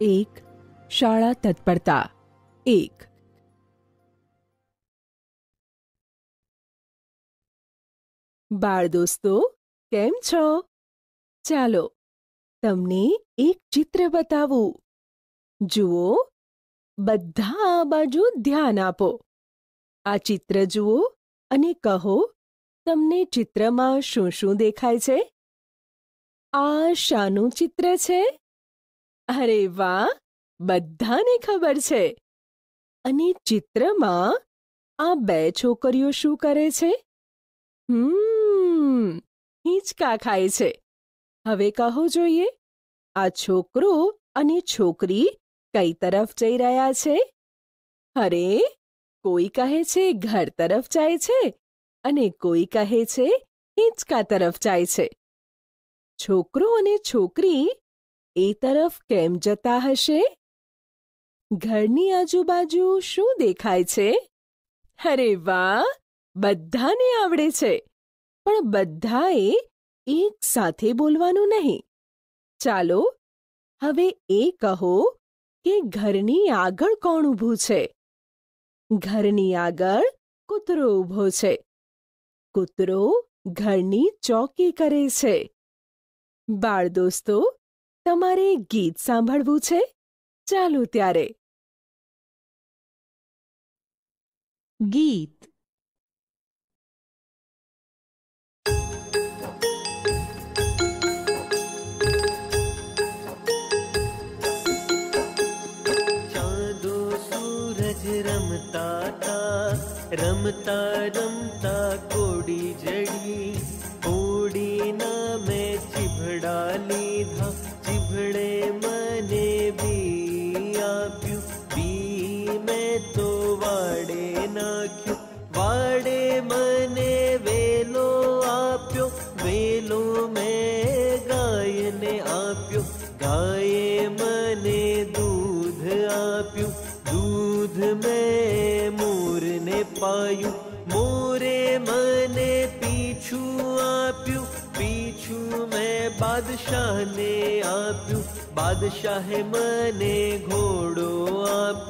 એક શાળા તત્પરતા એક બાળ દોસ્તો કેમ છો ચાલો તમને એક ચિત્ર બતાવું જુઓ બધા આ બાજુ ધ્યાન આપો આ ચિત્ર જુઓ અને કહો તમને ચિત્રમાં શું શું દેખાય છે આ શાનું ચિત્ર છે અરે વાહ બધાને ખબર છે અને ચિત્રમાં આ બે છોકરીઓ શું કરે છે હમ હિંચકા ખાય છે હવે કહો જોઈએ આ છોકરો અને છોકરી કઈ તરફ જઈ રહ્યા છે અરે કોઈ કહે છે ઘર તરફ જાય છે અને કોઈ કહે છે હિંચકા તરફ જાય છે છોકરો અને છોકરી એ તરફ કેમ જતા હશે ઘરની આજુબાજુ શું દેખાય છે અરે વાહ બધાને આવડે છે પણ બધાએ એક સાથે બોલવાનું નહીં ચાલો હવે એ કહો કે ઘરની આગળ કોણ ઊભું છે ઘરની આગળ કૂતરો ઊભો છે કૂતરો ઘરની ચોકી કરે છે બાળ દોસ્તો તમારે ગીત સાંભળવું છે ચાલો ત્યારે ગીત ચાંદો સૂરજ રમતા રમતા રમતા કોડી જડી મારા લીધા જીભડે મને બી આપ્યું બી મેં તો વાડે નાખ્યું વાડે મને વેલો આપ્યો વેલો મેં ગાયને આપ્યો ગાયે મને દૂધ આપ્યું દૂધ મેં મોરને પાયું बादशाह ने आप बादशाह मने घोड़ो आप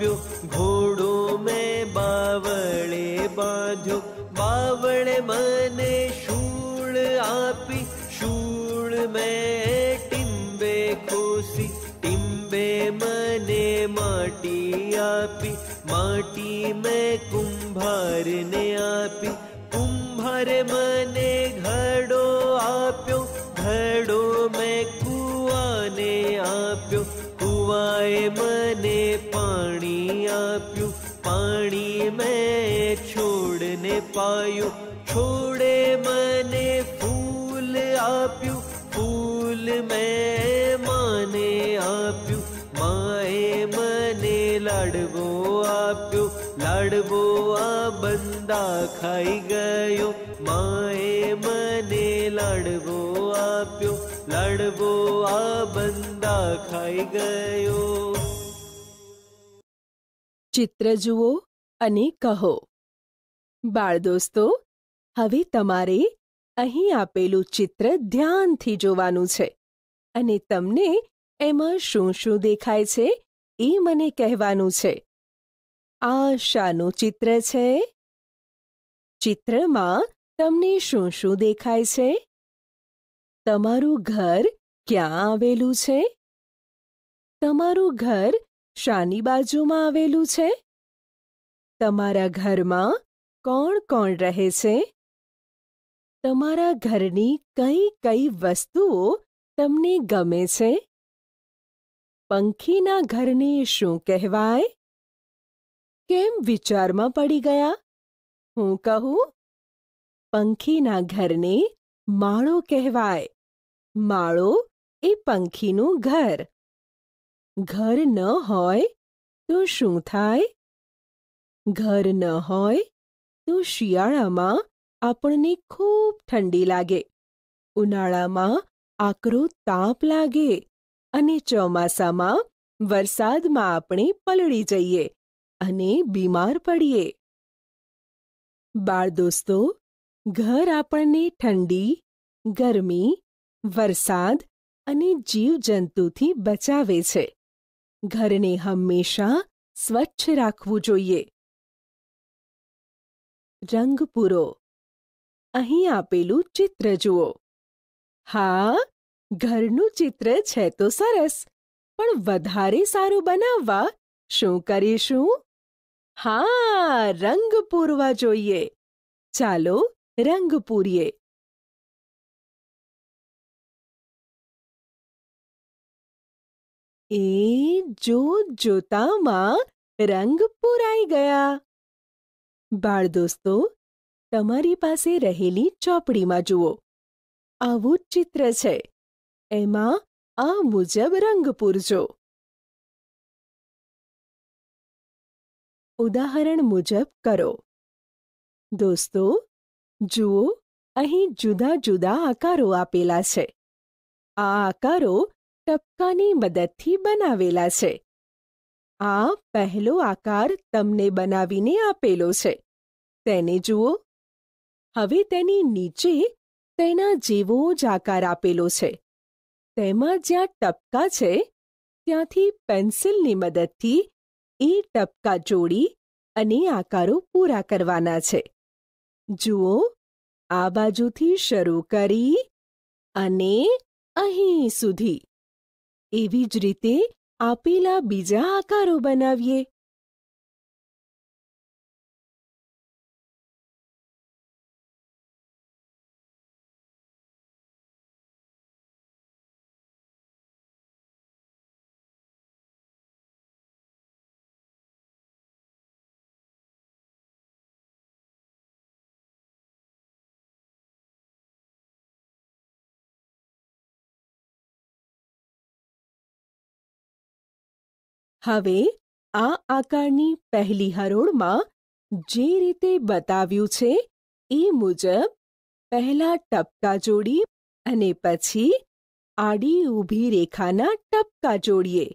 घोड़ो में बावड़े बाजो बावड़े मने शूल आपी शूल में टिम्बे खोसी टिम्बे मने माटी आपी माटी में कुंभार ने आपी कुंभार मने घड़ो आप्यों घड़ो में કુવાને આપ્યો કુવાએ મને પાણી આપ્યું પાણી મેં છોડને પાયું છોડે મને ફૂલ આપ્યું ફૂલ મેં માને આપ્યું માએ મને લાડવો આપ્યો લાડવો આ બંદા ખાઈ ગયો માએ મને લાડવો આપ્યો લાડવો આ બંદા ખાઈ ગયો ચિત્ર જુઓ અને કહો બાળ દોસ્તો હવે તમારે અહીં આપેલું ચિત્ર ધ્યાનથી જોવાનું છે અને તમને એમાં શું શું દેખાય છે એ મને કહેવાનું છે આ શાનું ચિત્ર છે ચિત્રમાં તમને શું શું દેખાય છે તમારું ઘર ક્યાં આવેલું છે તમારું ઘર શાની બાજુમાં આવેલું છે તમારા ઘરમાં કોણ કોણ રહે છે તમારા ઘરની કઈ કઈ વસ્તુઓ તમને ગમે છે પંખીના ઘરને શું કહેવાય કેમ વિચારમાં પડી ગયા હું કહું પંખીના ઘરને માળો કહેવાય માળો એ પંખીનું ઘર ઘર ન હોય તો શું થાય ઘર ન હોય તો શિયાળામાં આપણને ખૂબ ઠંડી લાગે ઉનાળામાં આકરો તાપ લાગે અને ચોમાસામાં વરસાદમાં આપણે પલળી જઈએ અને બીમાર પડીએ બાળ દોસ્તો ઘર આપણને ઠંડી ગરમી વરસાદ અને જીવજંતુથી બચાવે છે ઘરને હંમેશા સ્વચ્છ રાખવું જોઈએ રંગ પૂરો અહીં આપેલું ચિત્ર જુઓ હા ઘરનું ચિત્ર છે તો સરસ પણ વધારે સારું બનાવવા શું કરીશું હા રંગ પૂરવા જોઈએ ચાલો રંગ પૂરીએ એ જોત જોતામાં રંગ પૂરાઈ ગયા બાળ દોસ્તો તમારી પાસે રહેલી ચોપડીમાં જુઓ આવું ચિત્ર છે એમાં આ મુજબ રંગ પૂરજો ઉદાહરણ મુજબ કરો દોસ્તો જુઓ અહીં જુદા જુદા આકારો આપેલા છે આ આકારો ટપકાની મદદથી બનાવેલા છે આ પહેલો આકાર તમને બનાવીને આપેલો છે તેને જુઓ હવે તેની નીચે તેના જેવો જ આકાર આપેલો છે તેમાં જ્યાં ટપકા છે ત્યાંથી પેન્સિલની મદદથી એ ટપકા જોડી અને આકારો પૂરા કરવાના છે જુઓ આ બાજુથી શરૂ કરી અને અહીં સુધી એવી જ રીતે આપેલા બીજા આકારો બનાવીએ હવે આ આકારની પહેલી હરોળમાં જે રીતે બતાવ્યું છે એ મુજબ પહેલા ટપકા જોડી અને પછી આડી ઊભી રેખાના ટપકા જોડીએ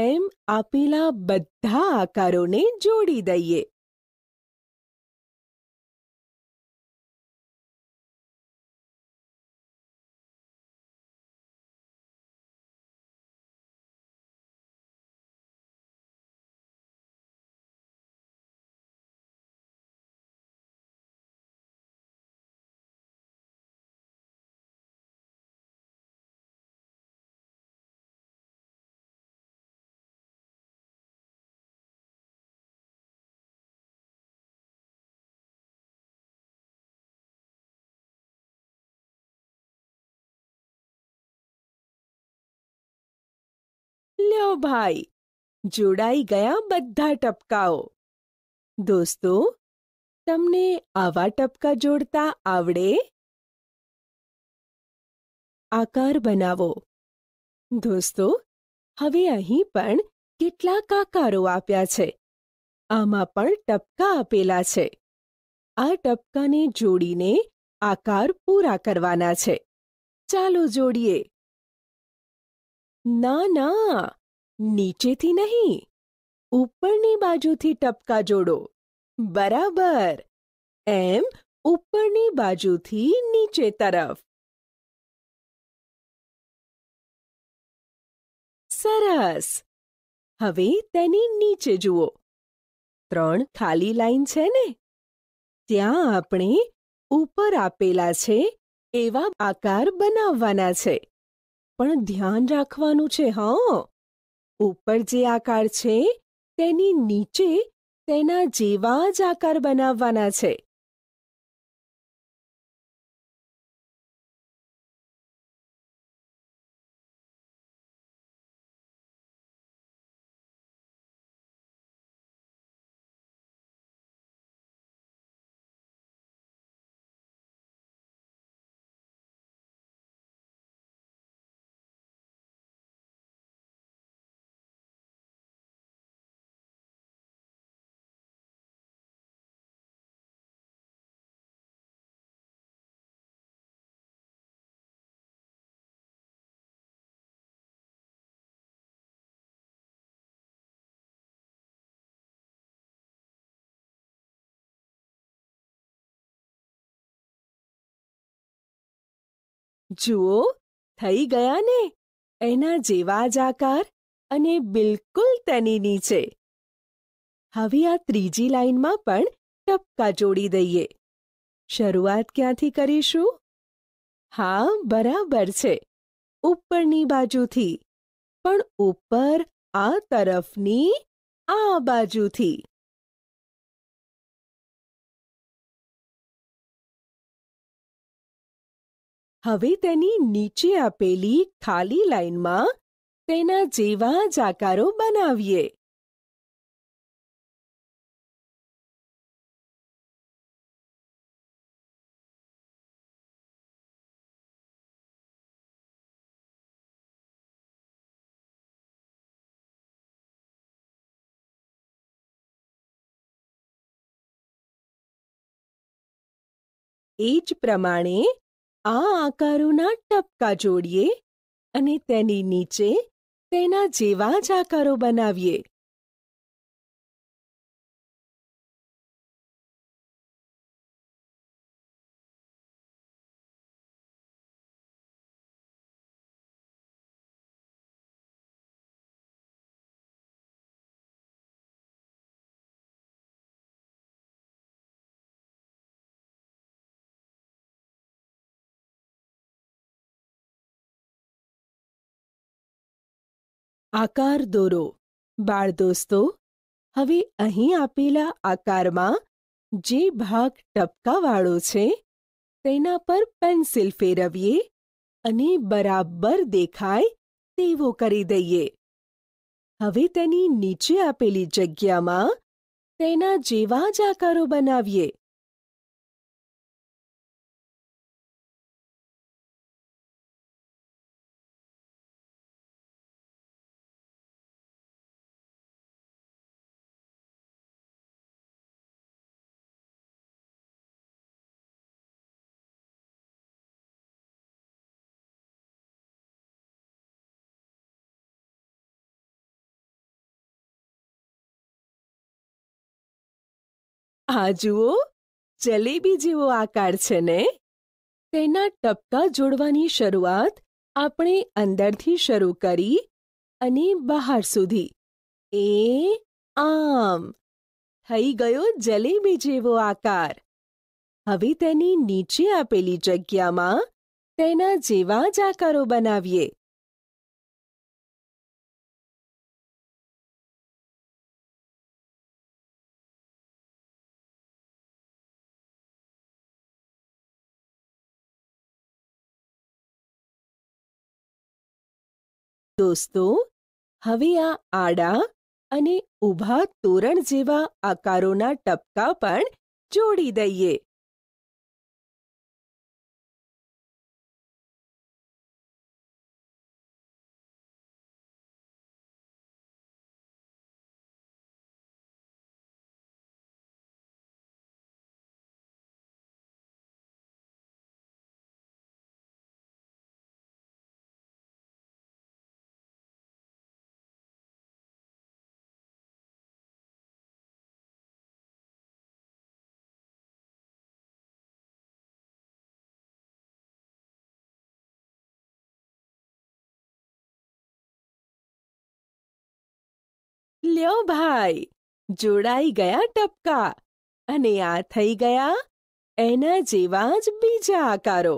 એમ આપેલા બધા આકારોને જોડી દઈએ ચલો ભાઈ જોડાઈ ગયા બધા ટપકાઓ દોસ્તો તમને આવા ટપકા જોડતા આવડે આકાર બનાવો દોસ્તો હવે અહીં પણ કેટલાક આકારો આપ્યા છે આમાં પણ ટપકા આપેલા છે આ ટપકાને જોડીને આકાર પૂરા કરવાના છે ચાલો જોડીએ ના ના નીચેથી નહીં ઉપરની બાજુથી ટપકા જોડો બરાબર એમ ઉપરની બાજુથી નીચે તરફ સરસ હવે તેની નીચે જુઓ ત્રણ ખાલી લાઈન છે ને ત્યાં આપણે ઉપર આપેલા છે એવા આકાર બનાવવાના છે પણ ધ્યાન રાખવાનું છે હં ઉપર જે આકાર છે તેની નીચે તેના જેવા જ આકાર બનાવવાના છે જુઓ થઈ ગયા ને એના જેવા જ આકાર અને બિલકુલ તેની નીચે હવે આ ત્રીજી લાઈનમાં પણ ટપકા જોડી દઈએ શરૂઆત ક્યાંથી કરીશું હા બરાબર છે ઉપરની બાજુથી પણ ઉપર આ તરફની આ બાજુથી હવે તેની નીચે આપેલી ખાલી લાઈનમાં તેના જેવા જ આકારો બનાવીએ એ જ પ્રમાણે આ આકારોના ટપકા જોડીએ અને તેની નીચે તેના જેવા જ આકારો બનાવીએ આકાર દોરો બાળ દોસ્તો હવે અહીં આપેલા આકારમાં જે ભાગ ટપકાવાળો છે તેના પર પેન્સિલ ફેરવીએ અને બરાબર દેખાય તેવો કરી દઈએ હવે તેની નીચે આપેલી જગ્યામાં તેના જેવા જ આકારો બનાવીએ આ જુઓ જલેબી જેવો આકાર છે ને તેના ટપકા જોડવાની શરૂઆત આપણે અંદરથી શરૂ કરી અને બહાર સુધી એ આમ થઈ ગયો જલેબી જેવો આકાર હવે તેની નીચે આપેલી જગ્યામાં તેના જેવા જ આકારો બનાવીએ દોસ્તો હવે આ આડા અને ઊભા તોરણ જેવા આકારોના ટપકા પણ જોડી દઈએ લ્યો ભાઈ જોડાઈ ગયા ટપકા અને આ થઈ ગયા એના જેવા જ બીજા આકારો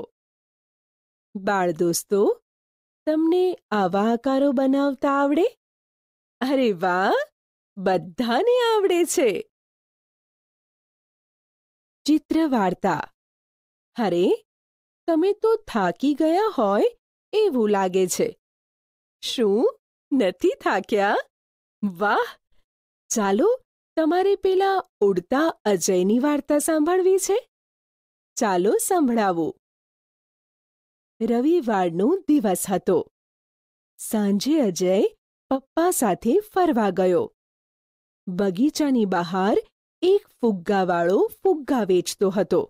બાળ દોસ્તો તમને આવા આકારો બનાવતા આવડે અરે વાહ બધાને આવડે છે ચિત્ર વાર્તા અરે તમે તો થાકી ગયા હોય એવું લાગે છે શું નથી થાક્યા વાહ! ચાલો તમારે પેલા ઉડતા અજયની વાર્તા સાંભળવી છે? ચાલો સંભળાવો રવિવારનો દિવસ હતો. સાંજે અજય પપ્પા સાથે ફરવા ગયો. બગીચાની બહાર એક ફુગ્ગાવાળો ફુગ્ગા વેચતો હતો.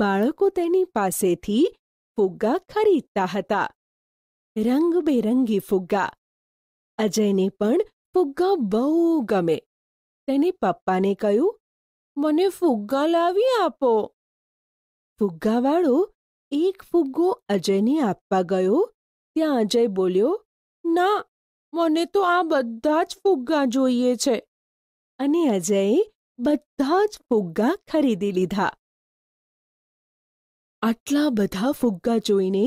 બાળકો તેની પાસેથી ફુગ્ગા ખરીદતા હતા. રંગબેરંગી ફુગ્ગા. અજયને પણ ફુગ્ગા બહુ ગમે તેને પપ્પાને કહ્યું મને ફુગ્ગા લાવી આપો ફુગ્ગાવાળો એક ફુગ્ગો અજયને આપવા ગયો ત્યાં અજય બોલ્યો ના મને તો આ બધા જ ફુગ્ગા જોઈએ છે અને અજયે બધા જ ફુગ્ગા ખરીદી લીધા આટલા બધા ફુગ્ગા જોઈને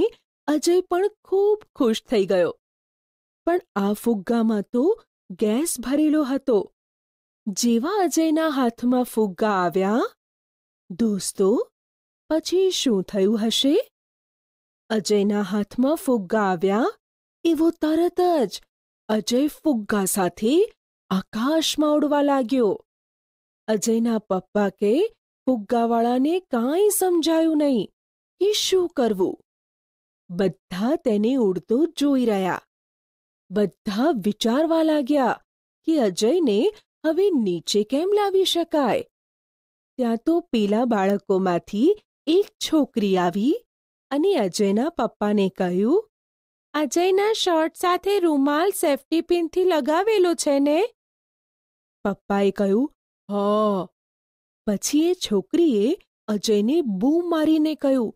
અજય પણ ખૂબ ખુશ થઈ ગયો પણ આ ફુગ્ગામાં તો ગેસ ભરેલો હતો જેવા અજયના હાથમાં ફુગ્ગા આવ્યા દોસ્તો પછી શું થયું હશે અજયના હાથમાં ફુગ્ગા આવ્યા એવો તરત જ અજય ફુગ્ગા સાથે આકાશમાં ઉડવા લાગ્યો અજયના પપ્પા કે ફુગ્ગાવાળાને કાંઈ સમજાયું નહીં કે શું કરવું બધા તેને ઉડતો જોઈ રહ્યા બધા વિચારવા લાગ્યા કે અજયને હવે નીચે કેમ લાવી શકાય ત્યાં તો પેલા બાળકોમાંથી એક છોકરી આવી અને અજયના પપ્પાને કહ્યું અજયના શર્ટ સાથે રૂમાલ સેફ્ટી પિનથી લગાવેલો છે ને પપ્પાએ કહ્યું હ પછી એ છોકરીએ અજયને બૂમ મારીને કહ્યું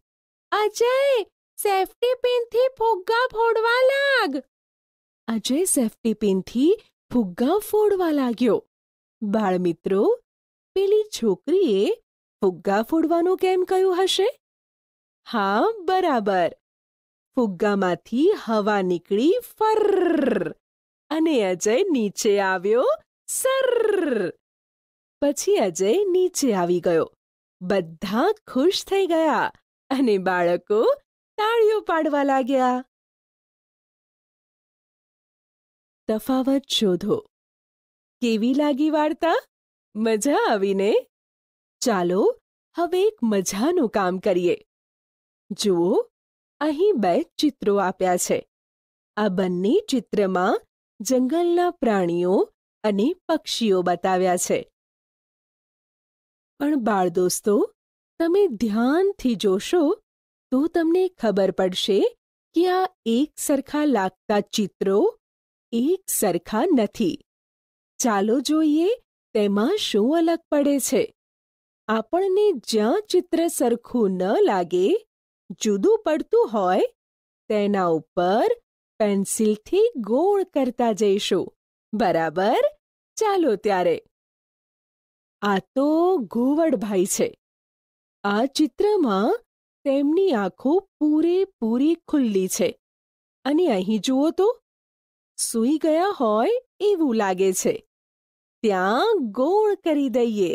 અજય સેફ્ટી પિનથી ફુગ્ગા ફોડવા લાગ અજય સેફટી પિનથી ફુગ્ગા ફોડવા લાગ્યો બાળમિત્રો પેલી છોકરીએ ફુગ્ગા ફોડવાનું કેમ કહ્યું હશે હા બરાબર ફુગ્ગામાંથી હવા નીકળી ફર અને અજય નીચે આવ્યો સર પછી અજય નીચે આવી ગયો બધા ખુશ થઈ ગયા અને બાળકો તાળીઓ પાડવા લાગ્યા તફાવત શોધો કેવી લાગી વાર્તા મજા આવીને ચાલો હવે એક મજાનું કામ કરીએ જુઓ અહીં બે ચિત્રો આપ્યા છે આ બંને ચિત્રમાં જંગલના પ્રાણીઓ અને પક્ષીઓ બતાવ્યા છે પણ બાળ દોસ્તો તમે ધ્યાનથી જોશો તો તમને ખબર પડશે કે આ એક સરખા લાગતા ચિત્રો એક સરખા નથી ચાલો જોઈએ તેમાં શું અલગ પડે છે આપણને જ્યાં ચિત્ર સરખું ન લાગે જુદું પડતું હોય તેના ઉપર પેન્સિલથી ગોળ કરતા જઈશું બરાબર ચાલો ત્યારે આ તો ઘુવડભાઈ છે આ ચિત્રમાં તેમની આંખો પૂરેપૂરી ખુલ્લી છે અને અહીં જુઓ તો સૂઈ ગયા હોય એવું લાગે છે ત્યાં ગોળ કરી દઈએ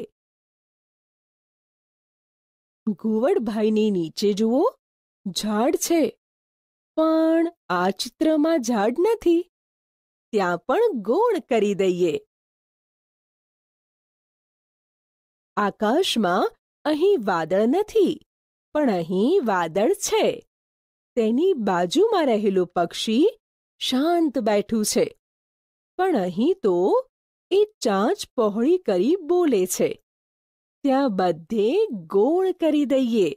ઘુવડભાઈની નીચે જુઓ ઝાડ છે પણ આ ચિત્રમાં ઝાડ નથી ત્યાં પણ ગોળ કરી દઈએ આકાશમાં અહીં વાદળ નથી પણ અહીં વાદળ છે તેની બાજુમાં રહેલું પક્ષી શાંત બેઠું છે પણ અહીં તો એ ચાંચ પહોળી કરી બોલે છે ત્યાં બધે ગોળ કરી દઈએ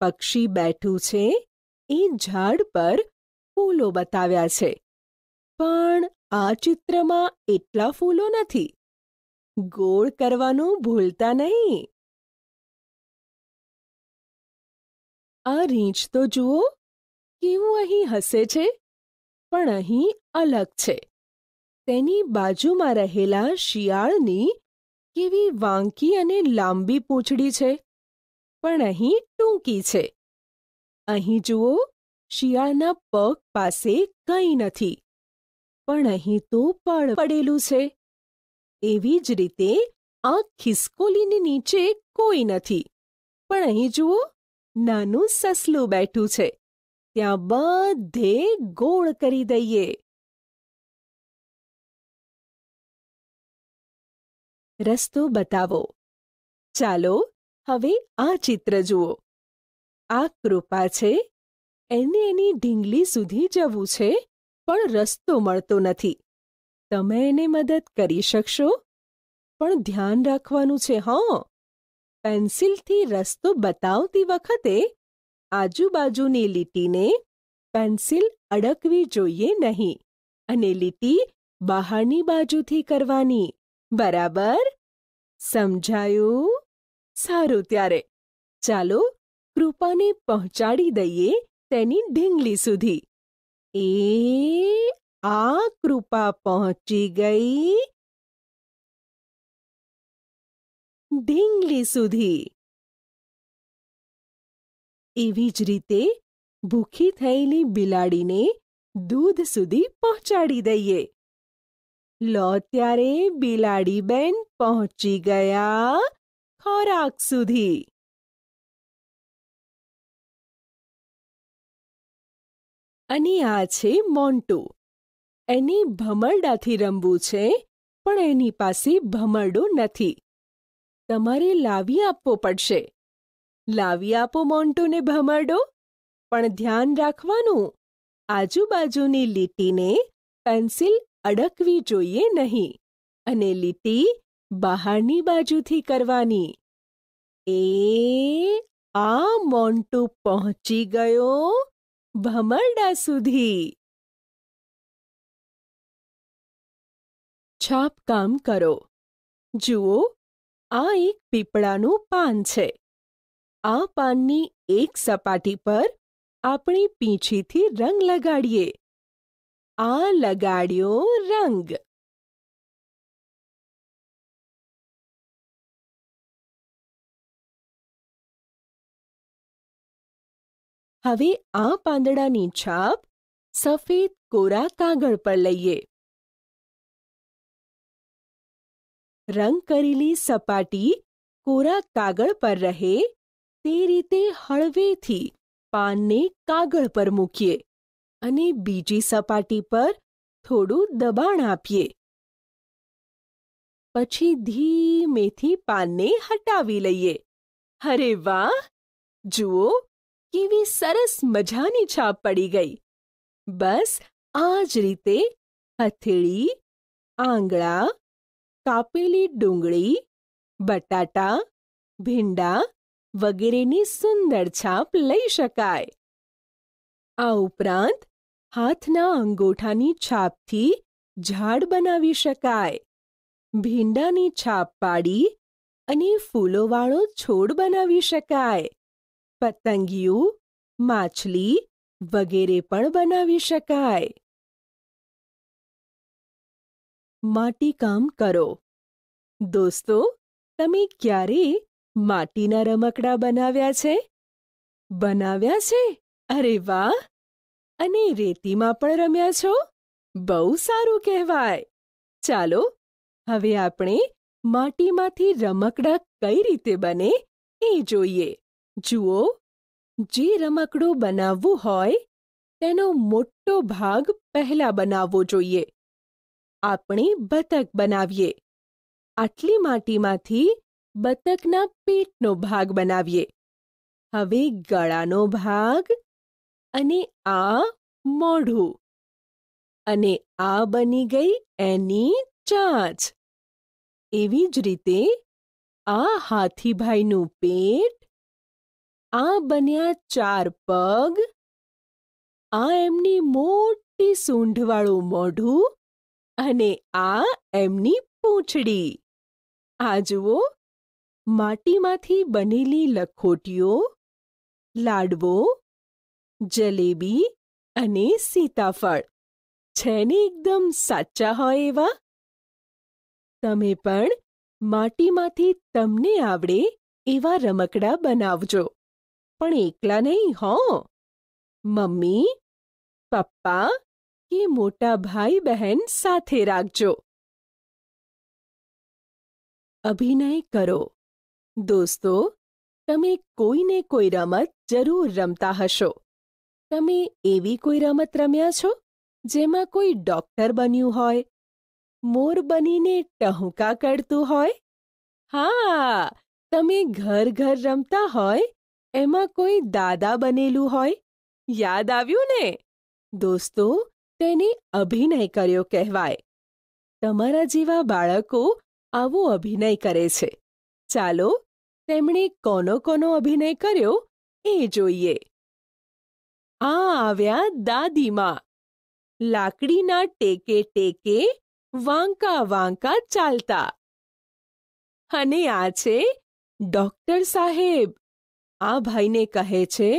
પક્ષી બેઠું છે એ ઝાડ પર ફૂલો બતાવ્યા છે પણ આ ચિત્રમાં એટલા ફૂલો નથી ગોળ કરવાનું ભૂલતા નહીં આ રીંછ તો જુઓ કેવું અહીં હસે છે પણ અહીં અલગ છે તેની બાજુમાં રહેલા શિયાળની કેવી વાંકી અને લાંબી પૂંછડી છે પણ અહીં ટૂંકી છે અહીં જુઓ શિયાળના પગ પાસે કંઈ નથી પણ અહીં તો પડ પડેલું છે એવી જ રીતે આ ખિસકોલીની નીચે કોઈ નથી પણ અહીં જુઓ નાનું સસલું બેઠું છે ત્યાં બધે ગોળ કરી દઈએ રસ્તો બતાવો ચાલો હવે આ ચિત્ર જુઓ આ કૃપા છે એને એની ઢીંગલી સુધી જવું છે પણ રસ્તો મળતો નથી તમે એને મદદ કરી શકશો પણ ધ્યાન રાખવાનું છે હં પેન્સિલથી રસ્તો બતાવતી વખતે આજુબાજુની લીટીને પેન્સિલ અડકવી જોઈએ નહીં અને લીટી બહારની બાજુથી કરવાની બરાબર સમજાયું સારું ત્યારે ચાલો કૃપાને પહોંચાડી દઈએ તેની ઢીંગલી સુધી એ આ કૃપા પહોંચી ગઈ ઢીંગલી સુધી એવી જ રીતે ભૂખી થયેલી બિલાડીને દૂધ સુધી પહોંચાડી દઈએ લો ત્યારે બિલાડી બેન પહોંચી ગયા ખોરાક સુધી અને આ છે મોન્ટુ એની ભમરડાથી રમવું છે પણ એની પાસે ભમરડું નથી તમારે લાવી આપવો પડશે લાવી આપો મોન્ટુને ભમરડો પણ ધ્યાન રાખવાનું આજુબાજુની લીટીને પેન્સિલ અડકવી જોઈએ નહીં અને લીટી બહારની બાજુથી કરવાની એ આ મોન્ટુ પહોંચી ગયો ભમરડા સુધી છાપકામ કરો જુઓ આ એક પીપળાનું પાન છે આ પાનની એક સપાટી પર આપણી પીંછીથી રંગ લગાડીએ આ લગાડ્યો રંગ હવે આ પાંદડાની છાપ સફેદ કોરા કાગળ પર લઈએ રંગ કરેલી સપાટી કોરા કાગળ પર રહે તે રીતે હળવેથી પાનને કાગળ પર મૂકીએ અને બીજી સપાટી પર થોડું દબાણ આપીએ પછી ધીમેથી પાનને હટાવી લઈએ અરે વાહ જુઓ કેવી સરસ મજાની છાપ પડી ગઈ બસ આ જ રીતે હથેળી આંગળા કાપેલી ડુંગળી બટાટા ભીંડા વગેરેની સુંદર છાપ લઈ શકાય આ ઉપરાંત હાથના અંગૂઠાની છાપથી ઝાડ બનાવી શકાય ભીંડાની છાપ પાડી અને ફૂલોવાળો છોડ બનાવી શકાય પતંગિયું માછલી વગેરે પણ બનાવી શકાય માટીકામ કરો દોસ્તો તમે ક્યારે માટીના રમકડા બનાવ્યા છે બનાવ્યા છે અરે વાહ અને રેતીમાં પણ રમ્યા છો બહુ સારું કહેવાય ચાલો હવે આપણે માટીમાંથી રમકડા કઈ રીતે બને એ જોઈએ જુઓ જે રમકડું બનાવવું હોય તેનો મોટો ભાગ પહેલા બનાવવો જોઈએ આપણે બતક બનાવીએ આટલી માટીમાંથી બતકના પેટનો ભાગ બનાવીએ હવે ગળાનો ભાગ અને આ મોઢું અને આ બની ગઈ એની ચાંચ એવી જ રીતે આ હાથીભાઈનું પેટ આ બન્યા ચાર પગ આ એમની મોટી સૂંઢવાળું મોઢું અને આ એમની પૂંછડી આ જુઓ માટીમાંથી બનેલી લખોટીઓ લાડવો જલેબી અને સીતાફળ છે ને એકદમ સાચા હોય એવા તમે પણ માટીમાંથી તમને આવડે એવા રમકડા બનાવજો પણ એકલા નહીં હો મમ્મી પપ્પા કે મોટા ભાઈ બહેન સાથે રાખજો અભિનય કરો દોસ્તો તમે કોઈને કોઈ રમત જરૂર રમતા હશો તમે એવી કોઈ રમત રમ્યા છો જેમાં કોઈ ડોક્ટર બન્યું હોય મોર બનીને ટહુકા કરતું હોય હા તમે ઘર ઘર રમતા હોય એમાં કોઈ દાદા બનેલું હોય યાદ આવ્યું ને દોસ્તો તેને અભિનય કર્યો કહેવાય તમારા જેવા બાળકો આવો અભિનય કરે છે ચાલો તેમણે કોનો કોનો અભિનય કર્યો એ જોઈએ આ આવ્યા દાદીમાં લાકડીના ટેકે ટેકે વાંકા વાંકા ચાલતા અને આ છે ડોક્ટર સાહેબ આ ભાઈને કહે છે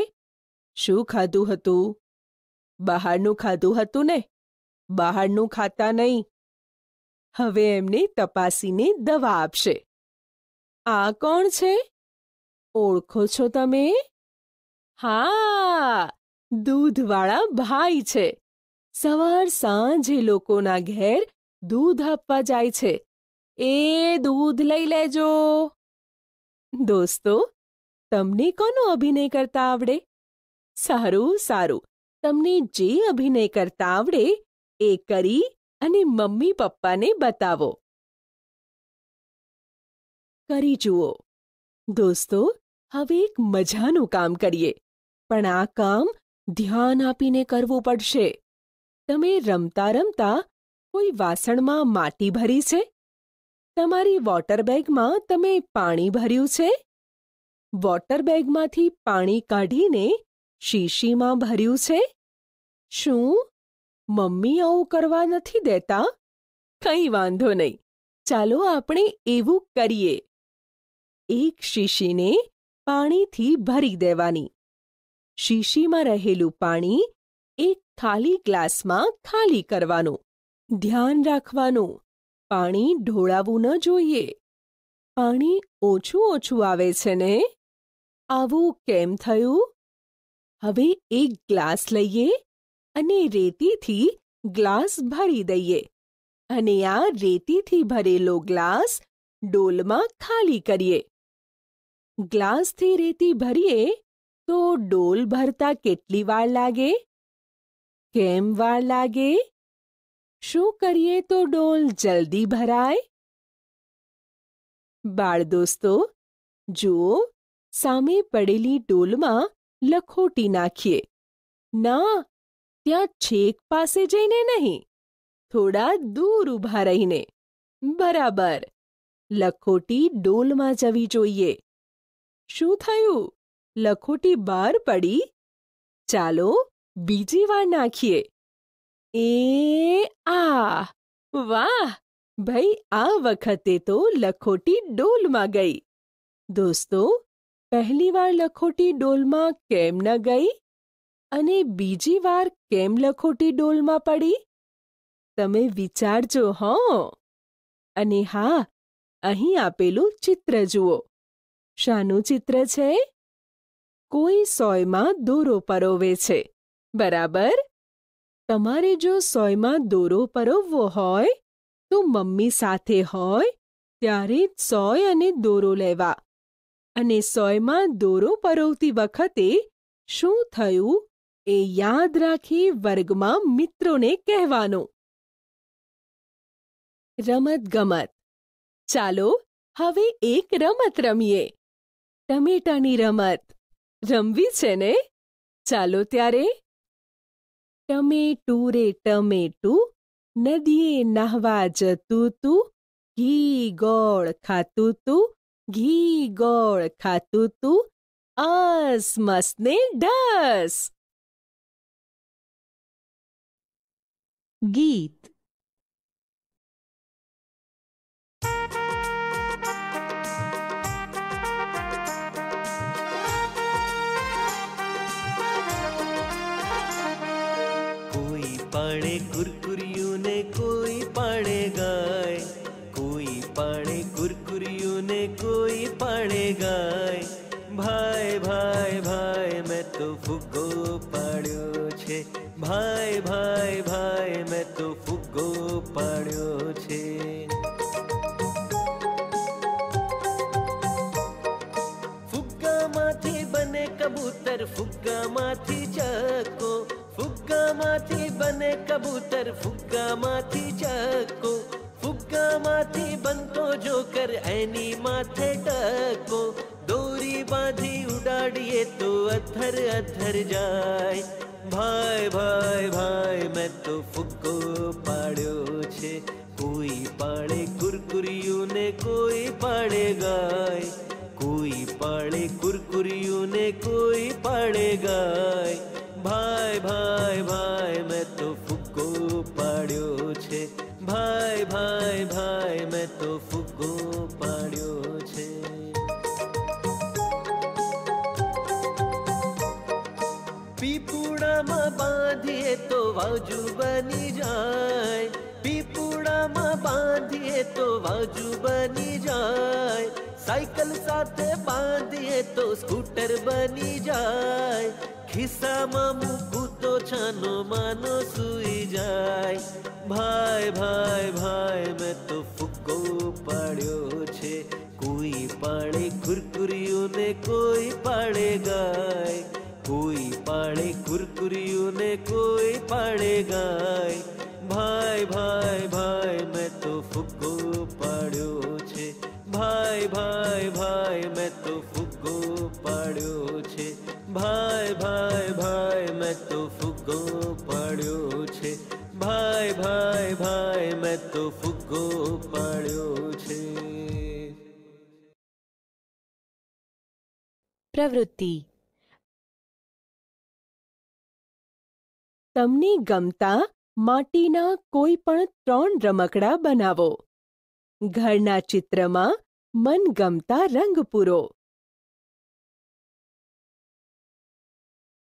શું ખાધું હતું બહારનું ખાધું હતું ને બહારનું ખાતા નહીં હવે એમને તપાસીને દવા આપશે આ કોણ છે ઓળખો છો તમે હા દૂધવાળા ભાઈ છે સવાર સાંજે લોકોના ઘેર દૂધ આપવા જાય છે એ દૂધ લઈ લેજો દોસ્તો તમને કોનો અભિનય કરતા આવડે સારું સારું તમને જે અભિનય કરતા આવડે એ કરી અને મમ્મી પપ્પાને બતાવો કરી જુઓ દોસ્તો હવે એક મજાનું કામ કરીએ પણ આ કામ ધ્યાન આપીને કરવું પડશે તમે રમતા રમતા કોઈ વાસણમાં માટી ભરી છે તમારી વોટર બેગમાં તમે પાણી ભર્યું છે વોટર બેગમાંથી પાણી કાઢીને શીશીમાં ભર્યું છે શું મમ્મી આવું કરવા નથી દેતા કંઈ વાંધો નહીં ચાલો આપણે એવું કરીએ એક શીશીને પાણીથી ભરી દેવાની શીશીમાં રહેલું પાણી એક ખાલી ગ્લાસમાં ખાલી કરવાનું ધ્યાન રાખવાનું પાણી ઢોળાવું ન જોઈએ પાણી ઓછું ઓછું આવે છે ને આવું કેમ થયું હવે એક ગ્લાસ લઈએ અને રેતીથી ગ્લાસ ભરી દઈએ અને આ રેતીથી ભરેલો ગ્લાસ ડોલમાં ખાલી કરીએ ગ્લાસથી રેતી ભરીએ તો ડોલ ભરતા કેટલી વાર લાગે કેમ વાર લાગે શું કરીએ તો ડોલ જલ્દી ભરાય બાળ દોસ્તો જુઓ સામે પડેલી ડોલમાં લખોટી નાખીએ ના ત્યાં છેક પાસે જઈને નહીં થોડા દૂર ઊભા રહીને બરાબર લખોટી ડોલમાં જવી જોઈએ શું થયું લખોટી બહાર પડી ચાલો બીજી વાર નાખીએ એ આ વાહ ભાઈ આ વખતે તો લખોટી ડોલમાં ગઈ દોસ્તો પહેલી વાર લખોટી ડોલમાં કેમ ન ગઈ અને બીજી વાર કેમ લખોટી ડોલમાં પડી તમે વિચારજો હો અને હા અહીં આપેલું ચિત્ર જુઓ શાનું ચિત્ર છે કોઈ સોયમાં દોરો પરોવે છે બરાબર તમારે જો સોયમાં દોરો પરોવવો હોય તો મમ્મી સાથે હોય ત્યારે જ સોય અને દોરો લેવા અને સોયમાં દોરો પરોવતી વખતે શું થયું એ યાદ રાખી વર્ગમાં મિત્રોને કહેવાનો રમત ગમત ચાલો હવે એક રમત રમીએ ટમેટાની રમત રમવી છે ને ચાલો ત્યારે ટમેટું રે ટમેટું નદીએ નાહવા જતું તું ઘી ગોળ ખાતું તું ગીગોળ ખાતું તું આસમસ ને ડસ ગીત ભાઈ ભાઈ ભાઈ મેં તો ફુગ્ગો પાડ્યો છે ફુગ્ગામાંથી બને કબૂતર ફુગ્ગામાંથી ચકો ફુગ્ગામાંથી બને કબૂતર ફુગ્ગામાંથી ચકો ફુગ્ગામાંથી બનતો જોકર એની માથે ટકો દોરી બાંધી ઉડાડીએ તો અથર અથર જાય ભાઈ ભાઈ ભાઈ મેં તો ફૂકો પાડ્યો છે કોઈ પાડે કુરકુરિયું ને કોઈ પાડે ગાય કોઈ પાડે કુરકુરિયું ને કોઈ પાડે ગાય ભાઈ ભાઈ ભાઈ મેં તો ફૂકો પાડ્યો છે ભાઈ ભાઈ ભાઈ મેં તો ફૂકો પાડ્યો પીપળામાં બાંધીએ તો વાજુ બની જાય પીપુડામાં બાંધીએ તો વાજુ બની જાય સાયકલ સાથે બાંધીએ તો સ્કૂટર બની જાય ખિસ્સામાં મૂકું તો છાનો માનો સૂઈ જાય ભાઈ ભાઈ ભાઈ મેં તો ફૂકો પાડ્યો છે કોઈ પાડે ને કોઈ પાડે ગાય કોઈ પાડે કુરકુરિયું ને કોઈ પાડે ગાય ભાઈ ભાઈ ભાઈ મેં તો ફુગ્ગો પાડ્યો છે ભાઈ ભાઈ ભાઈ મેં તો ફુગ્ગો પાડ્યો છે ભાઈ ભાઈ ભાઈ મેં તો ફુગ્ગો પાડ્યો છે ભાઈ ભાઈ ભાઈ મેં તો ફુગ્ગો પાડ્યો છે પ્રવૃત્તિ તમને ગમતા માટીના કોઈ પણ ત્રણ રમકડા બનાવો ઘરના ચિત્રમાં મનગમતા રંગ પૂરો